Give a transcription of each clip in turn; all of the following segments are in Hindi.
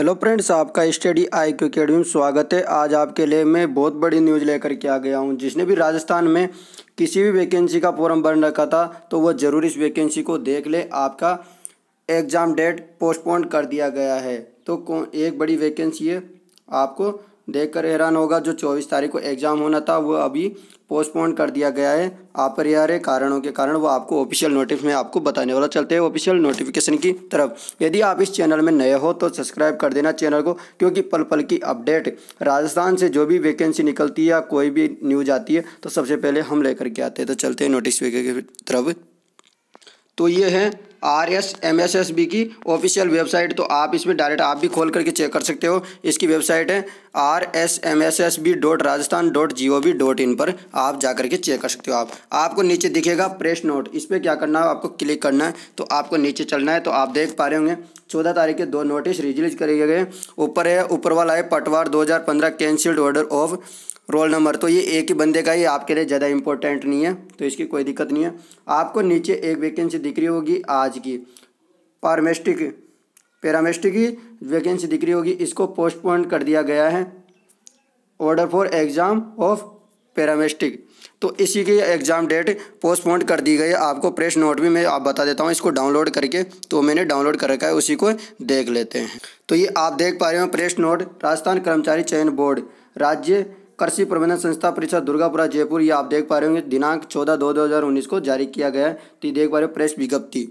हेलो फ्रेंड्स आपका स्टडी आई क्यू अकेडमी में स्वागत है आज आपके लिए मैं बहुत बड़ी न्यूज़ लेकर के आ गया हूँ जिसने भी राजस्थान में किसी भी वैकेंसी का फॉर्म भर रखा था तो वह ज़रूर इस वैकेंसी को देख ले आपका एग्ज़ाम डेट पोस्टपोन कर दिया गया है तो एक बड़ी वैकेंसी है आपको देखकर हैरान होगा जो 24 तारीख को एग्ज़ाम होना था वो अभी पोस्टपोन कर दिया गया है अपरिहार्य कारणों के कारण वो आपको ऑफिशियल नोटिस में आपको बताने वाला चलते हैं ऑफिशियल नोटिफिकेशन की तरफ यदि आप इस चैनल में नए हो तो सब्सक्राइब कर देना चैनल को क्योंकि पल पल की अपडेट राजस्थान से जो भी वैकेंसी निकलती है या कोई भी न्यूज आती है तो सबसे पहले हम लेकर के आते हैं तो चलते हैं नोटिस की तरफ तो ये है R S M S S B की ऑफिशियल वेबसाइट तो आप इसमें डायरेक्ट आप भी खोल करके चेक कर सकते हो इसकी वेबसाइट है R S M S S B dot Rajasthan dot G O V dot in पर आप जा करके चेक कर सकते हो आप आपको नीचे दिखेगा प्रेस नोट इस पर क्या करना है आपको क्लिक करना है तो आपको नीचे चलना है तो आप देख पा रहे होंगे चौदह तारीख के दो नोटिस रिलीज करे गए ऊपर है ऊपर वाला है पटवार दो हज़ार पंद्रह cancelled order of roll number तो ये एक ही बंदे का ही आपके लिए ज़्यादा इंपॉर्टेंट नहीं है तो इसकी कोई दिक्कत नहीं है आपको नीचे एक वैकेंसी दिख रही होगी आज की पारमेस्टिक पैरामेस्टिक की वैकेंसी दिख रही होगी इसको पोस्टपोन कर दिया गया है ऑर्डर फॉर एग्ज़ाम ऑफ पैरामेस्टिक तो इसी की एग्ज़ाम डेट पोस्टपोन कर दी गई है आपको प्रेस नोट भी मैं आप बता देता हूँ इसको डाउनलोड करके तो मैंने डाउनलोड कर रखा है उसी को देख लेते हैं तो ये आप देख पा रहे हो प्रेस नोट राजस्थान कर्मचारी चयन बोर्ड राज्य कृषि प्रबंधन संस्था परिषद दुर्गापुरा जयपुर ये आप देख पा रहे होंगे दिनांक चौदह दो दो हज़ार उन्नीस को जारी किया गया है तो ये देख पा रहे हो प्रेस विज्ञप्ति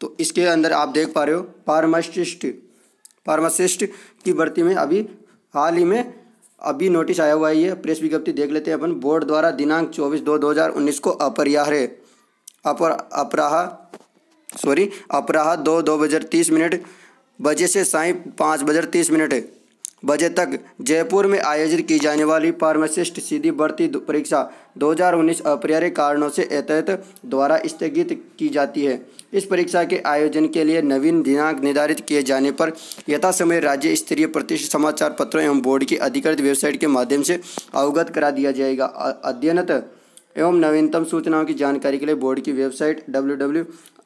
तो इसके अंदर आप देख पा रहे हो फार्मासिस्ट फार्मासिस्ट की भर्ती में अभी हाल ही में अभी नोटिस आया हुआ है ये प्रेस विज्ञप्ति देख लेते हैं अपन बोर्ड द्वारा दिनांक चौबीस दो दो हज़ार उन्नीस को है अपर अपराह सॉरी अपराह दो दो बजे तीस मिनट बजे से साई पाँच बजे तीस मिनट बजे तक जयपुर में आयोजित की जाने वाली फार्मासिस्ट सीधी भर्ती परीक्षा 2019 अपरिहार्य कारणों से एतत द्वारा स्थगित की जाती है इस परीक्षा के आयोजन के लिए नवीन दिनांक निर्धारित किए जाने पर यथासमय राज्य स्तरीय प्रतिष्ठित समाचार पत्रों एवं बोर्ड की अधिकृत वेबसाइट के माध्यम से अवगत करा दिया जाएगा अध्ययनत एवं नवीनतम सूचनाओं की जानकारी के लिए बोर्ड की website W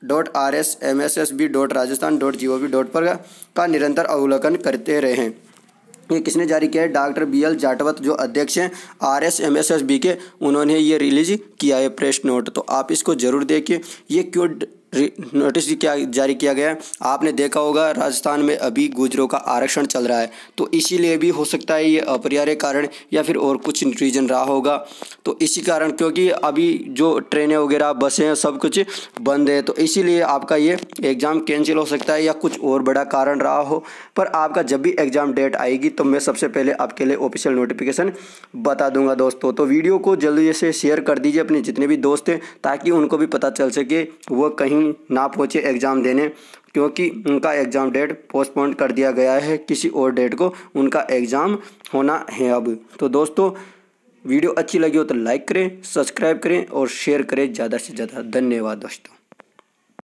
dot R S M S S B dot Rajasthan dot G O V dot पर का निरंतर अवलोकन करते रहें ये किसने जारी किया है डॉक्टर बी एल जाटवत जो अध्यक्ष हैं R S M S S B के उन्होंने ये रिलीज किया है प्रेस नोट तो आप इसको ज़रूर देखिए ये क्यों नोटिस क्या जारी किया गया है आपने देखा होगा राजस्थान में अभी गुजरों का आरक्षण चल रहा है तो इसीलिए भी हो सकता है ये अपरिहार्य कारण या फिर और कुछ रीजन रहा होगा तो इसी कारण क्योंकि अभी जो ट्रेनें वगैरह बसें सब कुछ बंद है तो इसीलिए आपका ये एग्ज़ाम कैंसिल हो सकता है या कुछ और बड़ा कारण रहा हो पर आपका जब भी एग्ज़ाम डेट आएगी तो मैं सबसे पहले आपके लिए ऑफिशियल नोटिफिकेशन बता दूंगा दोस्तों तो वीडियो को जल्दी से शेयर कर दीजिए अपने जितने भी दोस्त हैं ताकि उनको भी पता चल सके वह कहीं क्यों ना पहुँचे एग्ज़ाम देने क्योंकि उनका एग्ज़ाम डेट पोस्टपोन कर दिया गया है किसी और डेट को उनका एग्ज़ाम होना है अब तो दोस्तों वीडियो अच्छी लगी हो तो लाइक करें सब्सक्राइब करें और शेयर करें ज़्यादा से ज़्यादा धन्यवाद दोस्तों